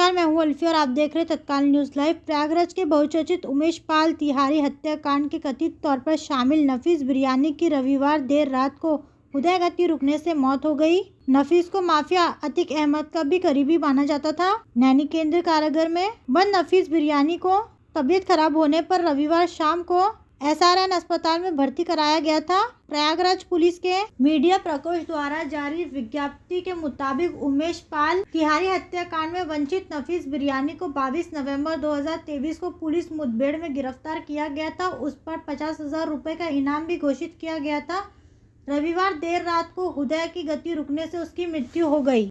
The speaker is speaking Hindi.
नमस्कार मैं हूं अल्फी और आप देख रहे हैं तत्काल न्यूज़ लाइव प्रयागराज के बहुचर्चित उमेश पाल तिहारी हत्याकांड के कथित तौर पर शामिल नफीस बिरयानी की रविवार देर रात को उदय गति रुकने से मौत हो गई नफीस को माफिया अतिक अहमद का भी करीबी माना जाता था नैनी केंद्र कारागर में बंद नफीस बिरयानी को तबीयत खराब होने पर रविवार शाम को एसआरएन अस्पताल में भर्ती कराया गया था प्रयागराज पुलिस के मीडिया प्रकोष्ठ द्वारा जारी विज्ञप्ति के मुताबिक उमेश पाल तिहारी हत्याकांड में वंचित नफीस बिरयानी को 22 नवंबर 2023 को पुलिस मुठभेड़ में गिरफ्तार किया गया था उस पर पचास हजार रुपये का इनाम भी घोषित किया गया था रविवार देर रात को हृदय की गति रुकने से उसकी मृत्यु हो गई